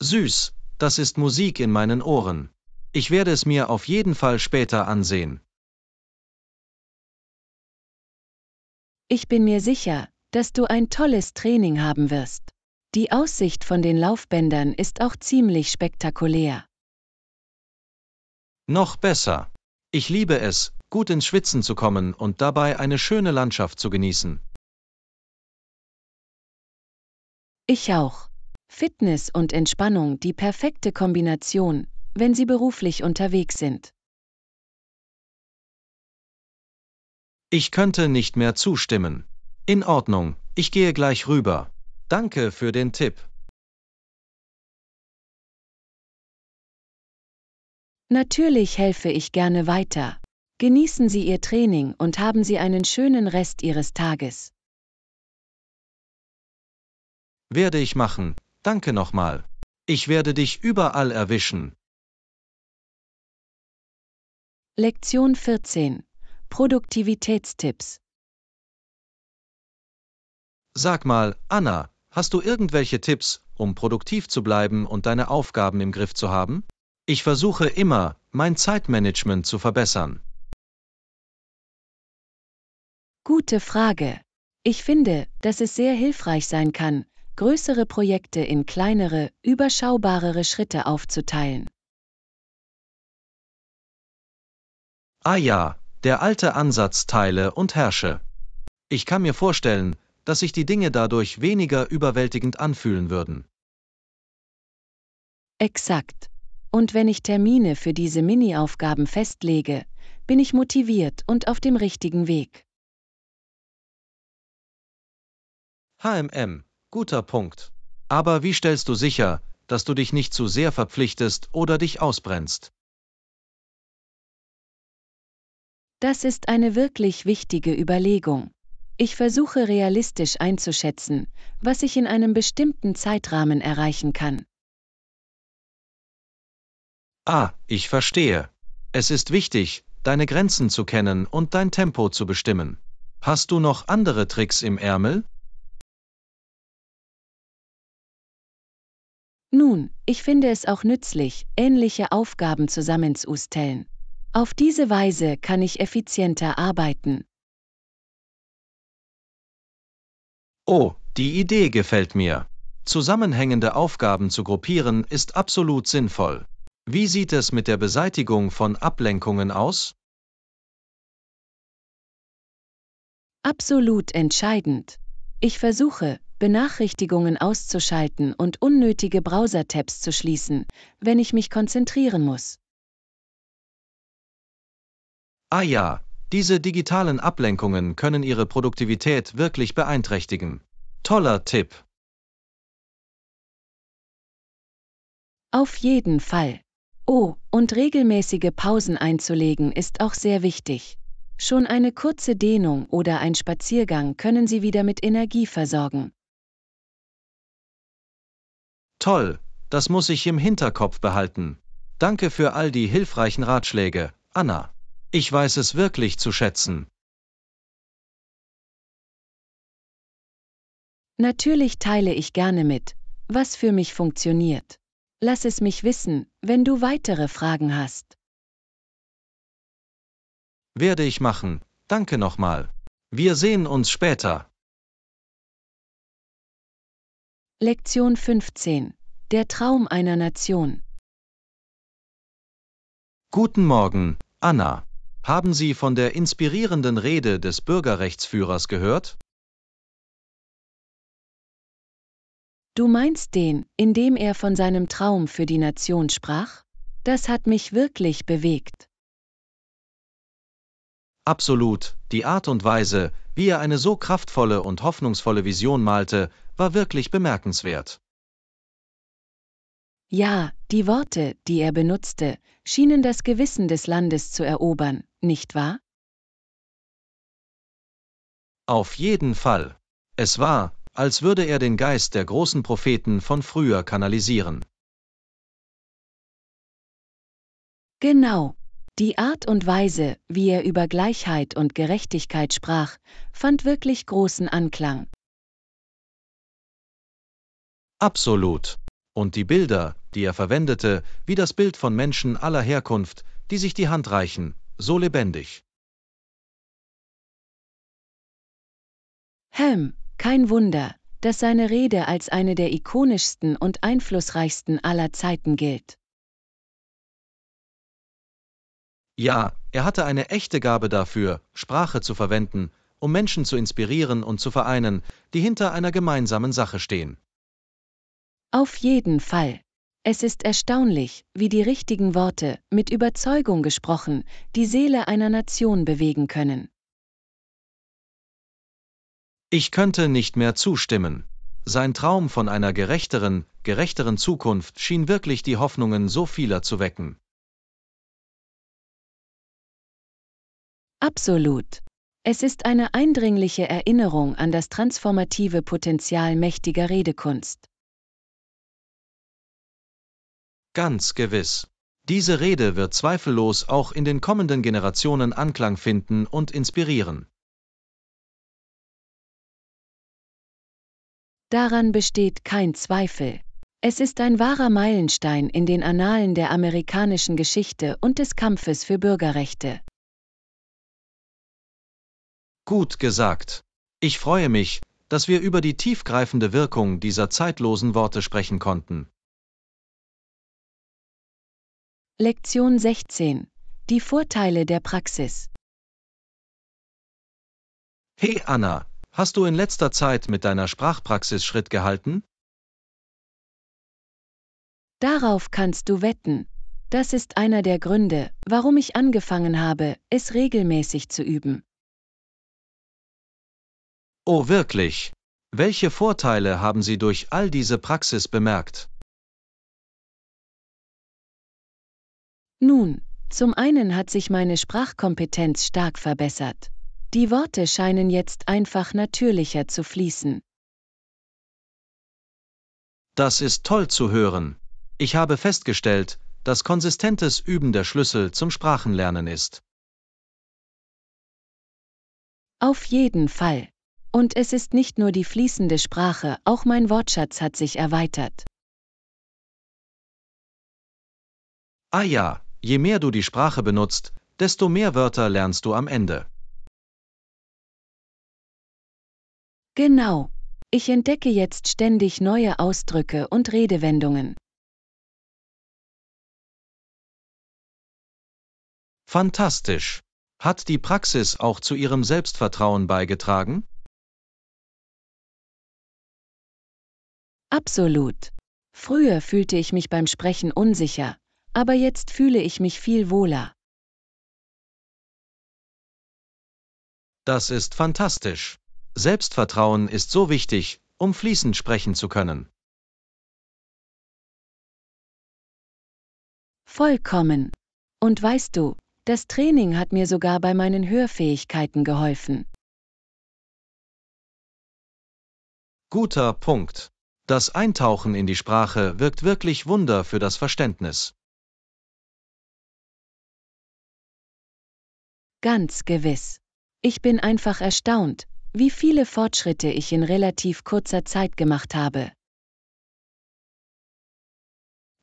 Speaker 2: Süß, das ist Musik in meinen Ohren. Ich werde es mir auf jeden Fall später ansehen.
Speaker 1: Ich bin mir sicher, dass du ein tolles Training haben wirst. Die Aussicht von den Laufbändern ist auch ziemlich spektakulär.
Speaker 2: Noch besser. Ich liebe es, gut ins Schwitzen zu kommen und dabei eine schöne Landschaft zu genießen.
Speaker 1: Ich auch. Fitness und Entspannung die perfekte Kombination, wenn Sie beruflich unterwegs
Speaker 2: sind. Ich könnte nicht mehr zustimmen. In Ordnung, ich gehe gleich rüber. Danke für den Tipp.
Speaker 1: Natürlich helfe ich gerne weiter. Genießen Sie Ihr Training und haben Sie einen schönen Rest Ihres Tages.
Speaker 2: Werde ich machen. Danke nochmal. Ich werde dich überall erwischen.
Speaker 1: Lektion 14 Produktivitätstipps.
Speaker 2: Sag mal, Anna, hast du irgendwelche Tipps, um produktiv zu bleiben und deine Aufgaben im Griff zu haben? Ich versuche immer, mein Zeitmanagement zu verbessern.
Speaker 1: Gute Frage. Ich finde, dass es sehr hilfreich sein kann, größere Projekte in kleinere, überschaubarere Schritte aufzuteilen.
Speaker 2: Ah ja, der alte Ansatz teile und herrsche. Ich kann mir vorstellen, dass sich die Dinge dadurch weniger überwältigend anfühlen würden.
Speaker 1: Exakt. Und wenn ich Termine für diese Mini-Aufgaben festlege, bin ich motiviert und auf dem richtigen Weg.
Speaker 2: HMM, guter Punkt. Aber wie stellst du sicher, dass du dich nicht zu sehr verpflichtest oder dich ausbrennst?
Speaker 1: Das ist eine wirklich wichtige Überlegung. Ich versuche realistisch einzuschätzen, was ich in einem bestimmten Zeitrahmen erreichen kann.
Speaker 2: Ah, ich verstehe. Es ist wichtig, deine Grenzen zu kennen und dein Tempo zu bestimmen. Hast du noch andere Tricks im Ärmel?
Speaker 1: Nun, ich finde es auch nützlich, ähnliche Aufgaben zusammenzustellen. Auf diese Weise kann ich effizienter arbeiten.
Speaker 2: Oh, die Idee gefällt mir. Zusammenhängende Aufgaben zu gruppieren ist absolut sinnvoll. Wie sieht es mit der Beseitigung von Ablenkungen aus?
Speaker 1: Absolut entscheidend. Ich versuche, Benachrichtigungen auszuschalten und unnötige Browser-Tabs zu schließen, wenn ich mich konzentrieren muss.
Speaker 2: Ah ja, diese digitalen Ablenkungen können Ihre Produktivität wirklich beeinträchtigen. Toller Tipp.
Speaker 1: Auf jeden Fall. Oh, und regelmäßige Pausen einzulegen ist auch sehr wichtig. Schon eine kurze Dehnung oder ein Spaziergang können Sie wieder mit Energie versorgen.
Speaker 2: Toll, das muss ich im Hinterkopf behalten. Danke für all die hilfreichen Ratschläge, Anna. Ich weiß es wirklich zu schätzen.
Speaker 1: Natürlich teile ich gerne mit, was für mich funktioniert. Lass es mich wissen, wenn du weitere Fragen hast.
Speaker 2: Werde ich machen. Danke nochmal. Wir
Speaker 3: sehen uns später. Lektion
Speaker 1: 15. Der Traum einer Nation.
Speaker 2: Guten Morgen, Anna. Haben Sie von der inspirierenden Rede des Bürgerrechtsführers gehört?
Speaker 1: Du meinst den, in dem er von seinem Traum für die Nation sprach? Das hat mich wirklich
Speaker 2: bewegt. Absolut, die Art und Weise, wie er eine so kraftvolle und hoffnungsvolle Vision malte, war wirklich bemerkenswert.
Speaker 1: Ja, die Worte, die er benutzte, schienen das Gewissen des Landes zu erobern, nicht wahr?
Speaker 2: Auf jeden Fall. Es war, als würde er den Geist der großen Propheten von früher kanalisieren.
Speaker 1: Genau. Die Art und Weise, wie er über Gleichheit und Gerechtigkeit sprach, fand wirklich großen Anklang.
Speaker 2: Absolut. Und die Bilder, die er verwendete, wie das Bild von Menschen aller Herkunft, die sich die Hand reichen, so lebendig.
Speaker 1: Helm, kein Wunder, dass seine Rede als eine der ikonischsten und einflussreichsten aller Zeiten gilt.
Speaker 2: Ja, er hatte eine echte Gabe dafür, Sprache zu verwenden, um Menschen zu inspirieren und zu vereinen, die hinter einer gemeinsamen Sache stehen.
Speaker 1: Auf jeden Fall. Es ist erstaunlich, wie die richtigen Worte, mit Überzeugung gesprochen, die Seele einer Nation bewegen können.
Speaker 2: Ich könnte nicht mehr zustimmen. Sein Traum von einer gerechteren, gerechteren Zukunft schien wirklich die Hoffnungen so vieler zu wecken.
Speaker 1: Absolut. Es ist eine eindringliche Erinnerung an das transformative Potenzial mächtiger Redekunst.
Speaker 2: Ganz gewiss. Diese Rede wird zweifellos auch in den kommenden Generationen Anklang finden und inspirieren.
Speaker 1: Daran besteht kein Zweifel. Es ist ein wahrer Meilenstein in den Annalen der amerikanischen Geschichte und des Kampfes für Bürgerrechte.
Speaker 2: Gut gesagt. Ich freue mich, dass wir über die tiefgreifende Wirkung dieser zeitlosen Worte sprechen konnten.
Speaker 1: Lektion 16. Die Vorteile der Praxis.
Speaker 2: Hey Anna, hast du in letzter Zeit mit deiner Sprachpraxis Schritt gehalten?
Speaker 1: Darauf kannst du wetten. Das ist einer der Gründe, warum ich angefangen habe, es regelmäßig zu üben.
Speaker 2: Oh wirklich. Welche Vorteile haben Sie durch all diese Praxis bemerkt? Nun, zum
Speaker 1: einen hat sich meine Sprachkompetenz stark verbessert. Die Worte scheinen jetzt einfach natürlicher zu fließen.
Speaker 2: Das ist toll zu hören. Ich habe festgestellt, dass konsistentes Üben der Schlüssel zum Sprachenlernen ist.
Speaker 1: Auf jeden Fall. Und es ist nicht nur die fließende Sprache, auch mein Wortschatz hat sich erweitert.
Speaker 2: Ah ja, Je mehr du die Sprache benutzt, desto mehr Wörter lernst du am Ende.
Speaker 1: Genau. Ich entdecke jetzt ständig neue Ausdrücke und Redewendungen.
Speaker 2: Fantastisch. Hat die Praxis auch zu Ihrem Selbstvertrauen beigetragen?
Speaker 1: Absolut. Früher fühlte ich mich beim Sprechen unsicher, aber jetzt fühle ich mich viel wohler.
Speaker 2: Das ist fantastisch. Selbstvertrauen ist so wichtig, um fließend sprechen zu können.
Speaker 1: Vollkommen. Und weißt du, das Training hat mir sogar bei meinen Hörfähigkeiten geholfen.
Speaker 2: Guter Punkt. Das Eintauchen in die Sprache wirkt wirklich Wunder für das Verständnis.
Speaker 1: Ganz gewiss. Ich bin einfach erstaunt, wie viele Fortschritte ich in relativ kurzer Zeit gemacht habe.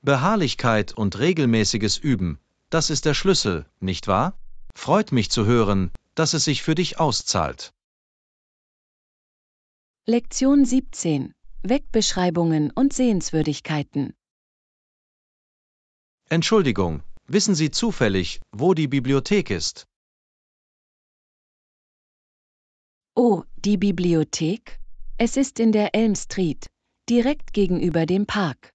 Speaker 2: Beharrlichkeit und regelmäßiges Üben, das ist der Schlüssel, nicht wahr? Freut mich zu hören, dass es sich für dich auszahlt.
Speaker 1: Lektion 17. Wegbeschreibungen und Sehenswürdigkeiten.
Speaker 2: Entschuldigung, wissen Sie zufällig, wo die Bibliothek ist?
Speaker 1: Oh, die Bibliothek? Es ist in der Elm Street, direkt gegenüber dem Park.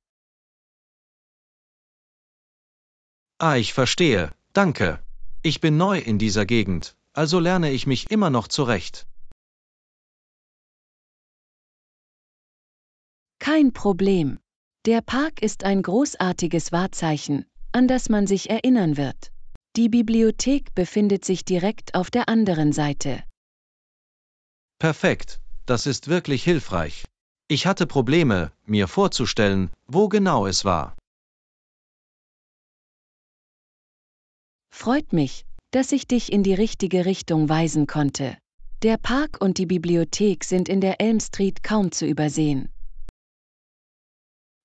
Speaker 2: Ah, ich verstehe. Danke. Ich bin neu in dieser Gegend, also lerne ich mich immer noch zurecht.
Speaker 1: Kein Problem. Der Park ist ein großartiges Wahrzeichen, an das man sich erinnern wird. Die Bibliothek befindet sich direkt auf der anderen Seite.
Speaker 2: Perfekt, das ist wirklich hilfreich. Ich hatte Probleme, mir vorzustellen, wo genau es war.
Speaker 1: Freut mich, dass ich dich in die richtige Richtung weisen konnte. Der Park und die Bibliothek sind in der Elm Street kaum zu übersehen.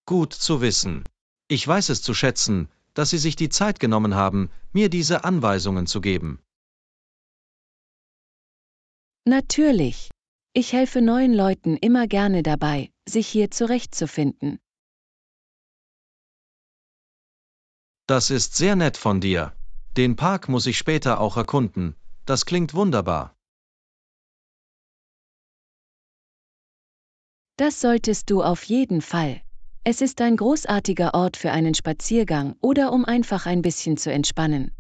Speaker 2: Gut zu wissen. Ich weiß es zu schätzen, dass Sie sich die Zeit genommen haben, mir diese Anweisungen zu geben.
Speaker 1: Natürlich. Ich helfe neuen Leuten immer gerne dabei, sich hier zurechtzufinden.
Speaker 2: Das ist sehr nett von dir. Den Park muss ich später auch erkunden. Das klingt wunderbar.
Speaker 1: Das solltest du auf jeden Fall. Es ist ein großartiger Ort für einen Spaziergang oder um einfach ein bisschen zu entspannen.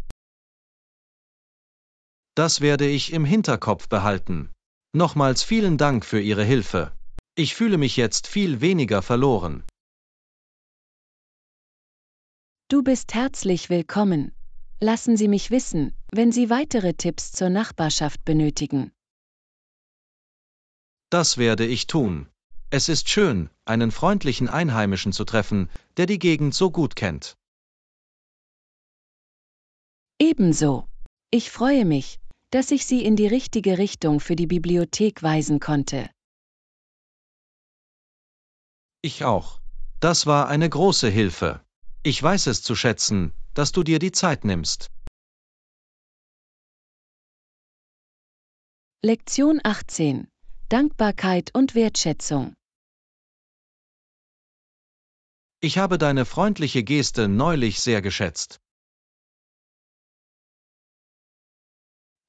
Speaker 2: Das werde ich im Hinterkopf behalten. Nochmals vielen Dank für Ihre Hilfe. Ich fühle mich jetzt viel weniger verloren.
Speaker 1: Du bist herzlich willkommen. Lassen Sie mich wissen, wenn Sie weitere Tipps zur Nachbarschaft benötigen.
Speaker 2: Das werde ich tun. Es ist schön, einen freundlichen Einheimischen zu treffen, der die Gegend so gut kennt.
Speaker 1: Ebenso. Ich freue mich, dass ich sie in die richtige Richtung für die Bibliothek weisen konnte.
Speaker 2: Ich auch. Das war eine große Hilfe. Ich weiß es zu schätzen, dass du dir die Zeit nimmst.
Speaker 1: Lektion 18 Dankbarkeit und Wertschätzung
Speaker 2: Ich habe deine freundliche Geste neulich sehr geschätzt.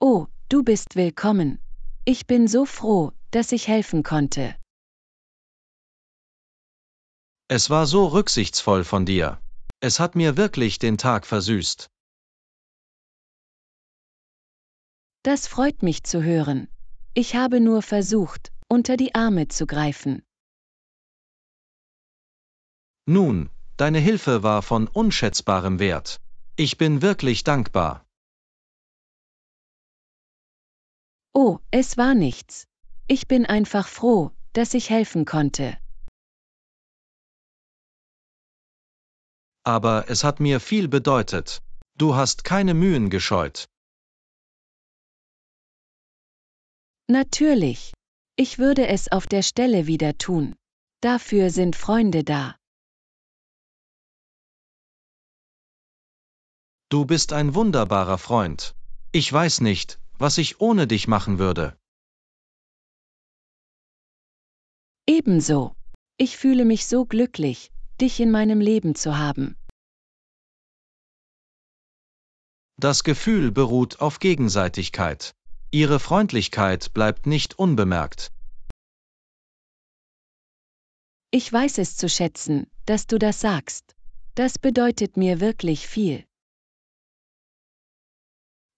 Speaker 1: Oh, du bist willkommen. Ich bin so froh, dass ich helfen konnte.
Speaker 2: Es war so rücksichtsvoll von dir. Es hat mir wirklich den Tag versüßt.
Speaker 1: Das freut mich zu hören. Ich habe nur versucht, unter die Arme zu greifen.
Speaker 2: Nun, deine Hilfe war von unschätzbarem Wert. Ich bin wirklich dankbar.
Speaker 1: Oh, es war nichts. Ich bin einfach froh, dass ich helfen konnte.
Speaker 2: Aber es hat mir viel bedeutet. Du hast keine Mühen gescheut.
Speaker 1: Natürlich. Ich würde es auf der Stelle wieder tun. Dafür sind Freunde da.
Speaker 2: Du bist ein wunderbarer Freund. Ich weiß nicht, was ich ohne dich machen würde.
Speaker 1: Ebenso. Ich fühle mich so glücklich, dich in meinem Leben zu haben.
Speaker 2: Das Gefühl beruht auf Gegenseitigkeit. Ihre Freundlichkeit bleibt nicht unbemerkt.
Speaker 1: Ich weiß es zu schätzen, dass du das sagst. Das bedeutet mir wirklich viel.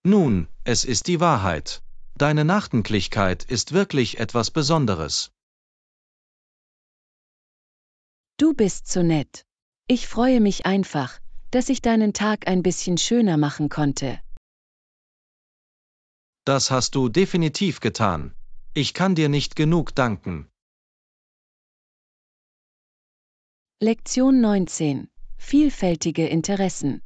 Speaker 2: Nun, es ist die Wahrheit. Deine Nachdenklichkeit ist wirklich etwas Besonderes.
Speaker 1: Du bist so nett. Ich freue mich einfach, dass ich deinen Tag ein bisschen schöner machen konnte.
Speaker 2: Das hast du definitiv getan. Ich kann
Speaker 3: dir nicht genug danken.
Speaker 1: Lektion 19. Vielfältige Interessen.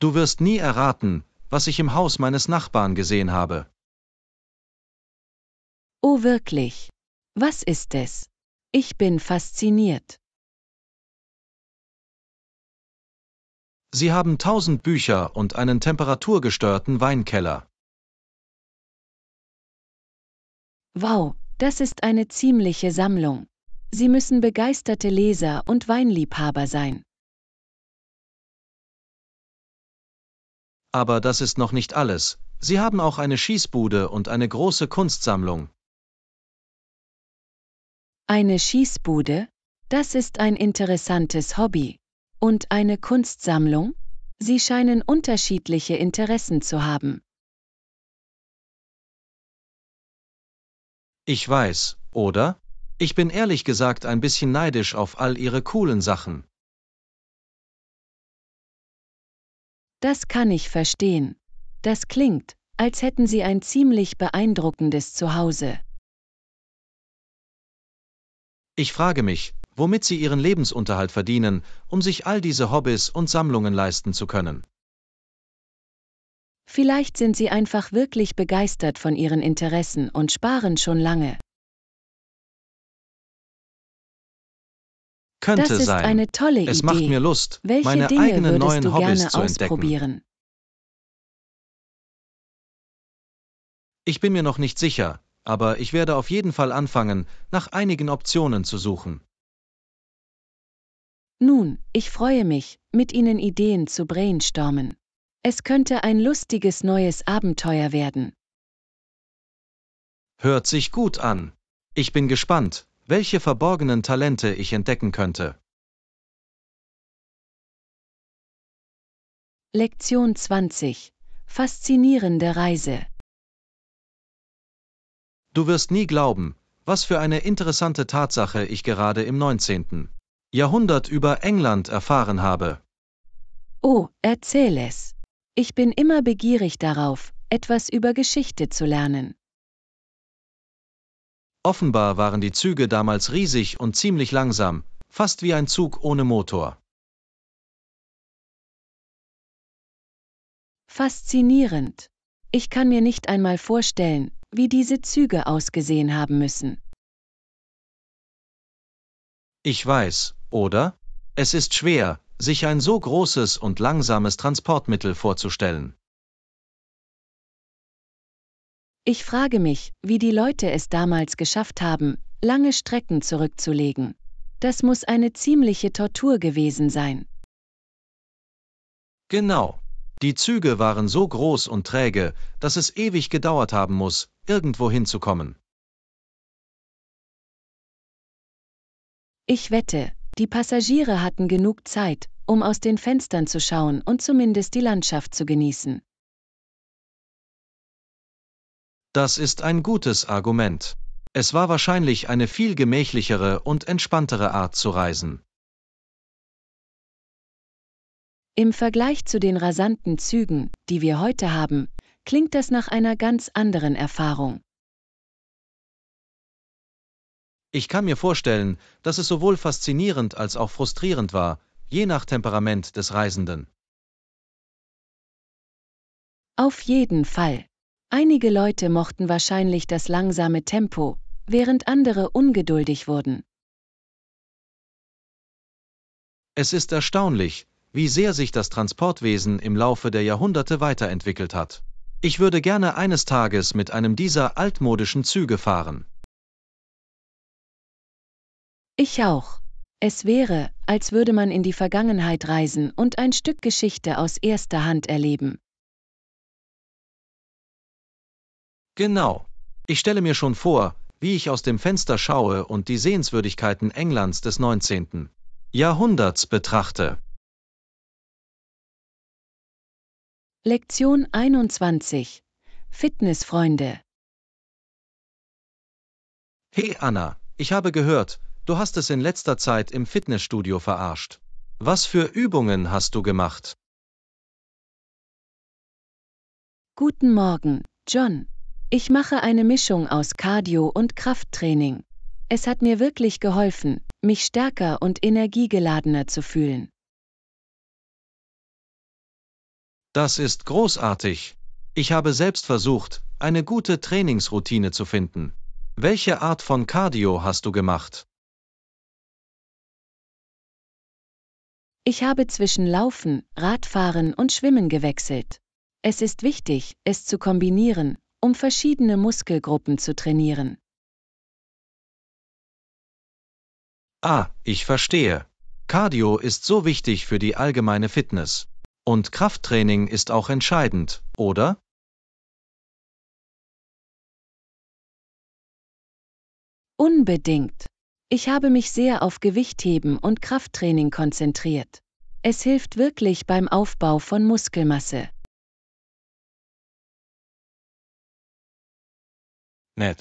Speaker 2: Du wirst nie erraten, was ich im Haus meines Nachbarn gesehen habe.
Speaker 1: Oh wirklich. Was ist es? Ich bin fasziniert.
Speaker 3: Sie haben tausend
Speaker 2: Bücher und einen temperaturgesteuerten Weinkeller.
Speaker 1: Wow, das ist eine ziemliche Sammlung. Sie müssen begeisterte Leser und Weinliebhaber sein.
Speaker 2: Aber das ist noch nicht alles. Sie haben auch eine Schießbude und eine große Kunstsammlung.
Speaker 1: Eine Schießbude? Das ist ein interessantes Hobby. Und eine Kunstsammlung? Sie scheinen unterschiedliche Interessen zu haben.
Speaker 2: Ich weiß, oder? Ich bin ehrlich gesagt ein bisschen neidisch auf all ihre coolen Sachen.
Speaker 1: Das kann ich verstehen. Das klingt, als hätten Sie ein ziemlich beeindruckendes Zuhause.
Speaker 2: Ich frage mich, womit Sie Ihren Lebensunterhalt verdienen, um sich all diese Hobbys und Sammlungen leisten zu können.
Speaker 1: Vielleicht sind Sie einfach wirklich begeistert von Ihren Interessen und sparen schon lange.
Speaker 2: Könnte das ist sein. eine
Speaker 1: tolle Idee. Es macht mir
Speaker 2: Lust, Welche meine Dinge eigenen neuen du Hobbys gerne zu Entdecken. Ich bin mir noch nicht sicher, aber ich werde auf jeden Fall anfangen, nach einigen Optionen zu suchen.
Speaker 1: Nun, ich freue mich, mit Ihnen Ideen zu brainstormen. Es könnte ein lustiges neues Abenteuer werden.
Speaker 2: Hört sich gut an. Ich bin gespannt welche verborgenen Talente ich entdecken könnte.
Speaker 1: Lektion 20 Faszinierende Reise
Speaker 2: Du wirst nie glauben, was für eine interessante Tatsache ich gerade im 19. Jahrhundert über England erfahren habe.
Speaker 1: Oh, erzähl es. Ich bin immer begierig darauf, etwas über Geschichte zu lernen.
Speaker 2: Offenbar waren die Züge damals riesig und ziemlich langsam, fast wie ein Zug ohne Motor.
Speaker 1: Faszinierend. Ich kann mir nicht einmal vorstellen, wie diese Züge ausgesehen haben müssen.
Speaker 2: Ich weiß, oder? Es ist schwer, sich ein so großes und langsames Transportmittel vorzustellen.
Speaker 1: Ich frage mich, wie die Leute es damals geschafft haben, lange Strecken zurückzulegen. Das muss eine ziemliche Tortur gewesen sein.
Speaker 2: Genau. Die Züge waren so groß und träge, dass es ewig gedauert haben muss, irgendwo hinzukommen.
Speaker 1: Ich wette, die Passagiere hatten genug Zeit, um aus den Fenstern zu schauen und zumindest die Landschaft zu genießen.
Speaker 2: Das ist ein gutes Argument. Es war wahrscheinlich eine viel gemächlichere und entspanntere Art zu reisen.
Speaker 1: Im Vergleich zu den rasanten Zügen, die wir heute haben, klingt das nach einer ganz anderen Erfahrung.
Speaker 2: Ich kann mir vorstellen, dass es sowohl faszinierend als auch frustrierend war, je nach Temperament des Reisenden.
Speaker 1: Auf jeden Fall. Einige Leute mochten wahrscheinlich das langsame Tempo, während andere ungeduldig wurden.
Speaker 2: Es ist erstaunlich, wie sehr sich das Transportwesen im Laufe der Jahrhunderte weiterentwickelt hat. Ich würde gerne eines Tages mit einem dieser altmodischen Züge fahren.
Speaker 1: Ich auch. Es wäre, als würde man in die Vergangenheit reisen und ein Stück Geschichte aus erster Hand erleben.
Speaker 2: Genau. Ich stelle mir schon vor, wie ich aus dem Fenster schaue und die Sehenswürdigkeiten Englands des 19. Jahrhunderts betrachte.
Speaker 1: Lektion 21 Fitnessfreunde
Speaker 2: Hey Anna, ich habe gehört, du hast es in letzter Zeit im Fitnessstudio verarscht. Was für Übungen hast du gemacht?
Speaker 1: Guten Morgen, John. Ich mache eine Mischung aus Cardio und Krafttraining. Es hat mir wirklich geholfen, mich stärker und energiegeladener zu fühlen.
Speaker 2: Das ist großartig. Ich habe selbst versucht, eine gute Trainingsroutine zu finden. Welche Art von Cardio hast du gemacht?
Speaker 1: Ich habe zwischen Laufen, Radfahren und Schwimmen gewechselt. Es ist wichtig, es zu kombinieren, um verschiedene Muskelgruppen zu trainieren.
Speaker 2: Ah, ich verstehe. Cardio ist so wichtig für die allgemeine Fitness. Und Krafttraining ist auch entscheidend, oder?
Speaker 1: Unbedingt. Ich habe mich sehr auf Gewichtheben und Krafttraining konzentriert. Es hilft wirklich beim Aufbau von Muskelmasse.
Speaker 2: Nett.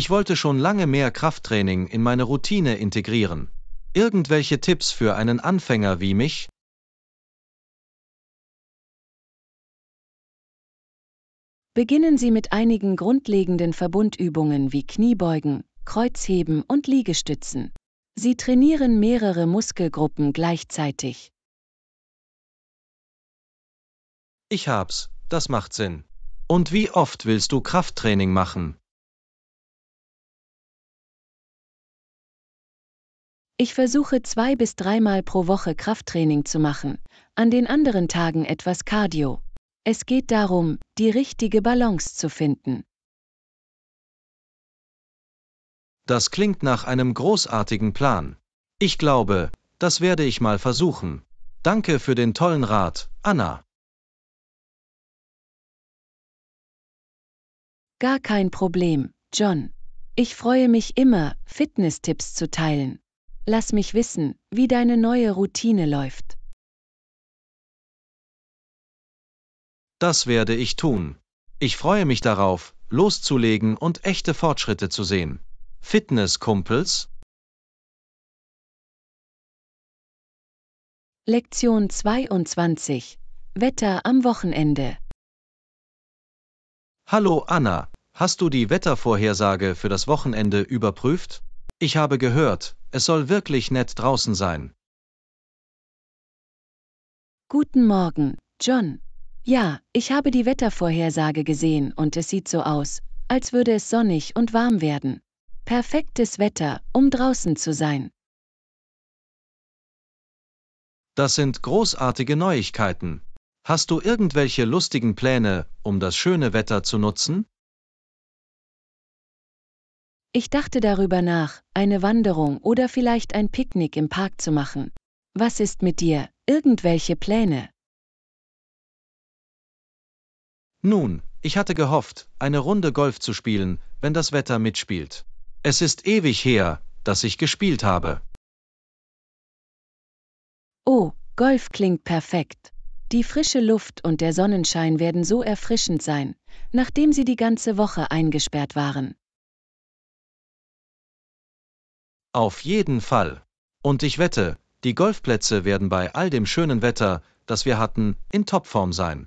Speaker 2: Ich wollte schon lange mehr Krafttraining in meine Routine integrieren. Irgendwelche Tipps für einen Anfänger wie mich?
Speaker 1: Beginnen Sie mit einigen grundlegenden Verbundübungen wie Kniebeugen, Kreuzheben und Liegestützen. Sie trainieren mehrere Muskelgruppen gleichzeitig.
Speaker 2: Ich hab's, das macht Sinn. Und wie oft willst du Krafttraining machen?
Speaker 1: Ich versuche zwei bis dreimal pro Woche Krafttraining zu machen, an den anderen Tagen etwas Cardio. Es geht darum, die richtige Balance zu finden.
Speaker 2: Das klingt nach einem großartigen Plan. Ich glaube, das werde ich mal versuchen. Danke für den tollen Rat, Anna.
Speaker 1: Gar kein Problem, John. Ich freue mich immer, Fitnesstipps zu teilen. Lass mich wissen, wie deine neue Routine läuft.
Speaker 2: Das werde ich tun. Ich freue mich darauf, loszulegen und echte Fortschritte zu sehen. Fitnesskumpels.
Speaker 1: Lektion 22. Wetter am Wochenende.
Speaker 2: Hallo Anna, hast du die Wettervorhersage für das Wochenende überprüft? Ich habe gehört, es soll wirklich nett draußen sein.
Speaker 1: Guten Morgen, John. Ja, ich habe die Wettervorhersage gesehen und es sieht so aus, als würde es sonnig und warm werden. Perfektes Wetter, um draußen zu sein.
Speaker 2: Das sind großartige Neuigkeiten. Hast du irgendwelche lustigen Pläne, um das schöne Wetter zu nutzen?
Speaker 1: Ich dachte darüber nach, eine Wanderung oder vielleicht ein Picknick im Park zu machen. Was ist mit dir? Irgendwelche Pläne?
Speaker 2: Nun, ich hatte gehofft, eine Runde Golf zu spielen, wenn das Wetter mitspielt. Es ist ewig her, dass ich gespielt habe.
Speaker 1: Oh, Golf klingt perfekt. Die frische Luft und der Sonnenschein werden so erfrischend sein, nachdem sie die ganze Woche eingesperrt waren.
Speaker 2: Auf jeden Fall. Und ich wette, die Golfplätze werden bei all dem schönen Wetter, das wir hatten, in Topform sein.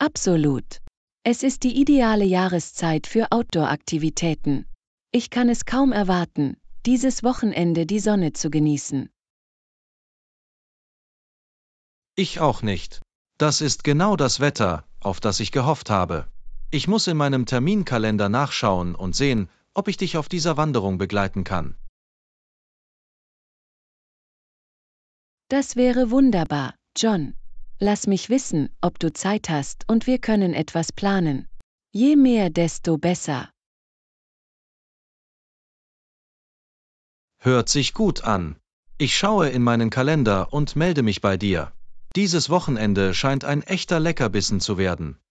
Speaker 1: Absolut. Es ist die ideale Jahreszeit für Outdoor-Aktivitäten. Ich kann es kaum erwarten, dieses Wochenende die Sonne zu genießen.
Speaker 2: Ich auch nicht. Das ist genau das Wetter, auf das ich gehofft habe. Ich muss in meinem Terminkalender nachschauen und sehen, ob ich dich auf dieser Wanderung begleiten kann.
Speaker 1: Das wäre wunderbar, John. Lass mich wissen, ob du Zeit hast und wir können etwas planen. Je mehr, desto besser.
Speaker 2: Hört sich gut an. Ich schaue in meinen Kalender und melde mich bei dir. Dieses Wochenende scheint ein echter Leckerbissen zu werden.